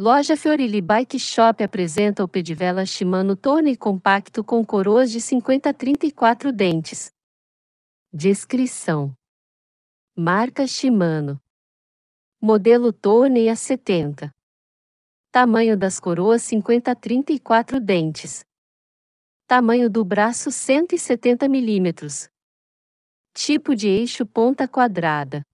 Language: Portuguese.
Loja Fiorilli Bike Shop apresenta o Pedivela Shimano Tone Compacto com coroas de 50 a 34 dentes. Descrição: Marca Shimano. Modelo Tone A70. Tamanho das coroas 50 a 34 dentes. Tamanho do braço 170 mm. Tipo de eixo ponta quadrada.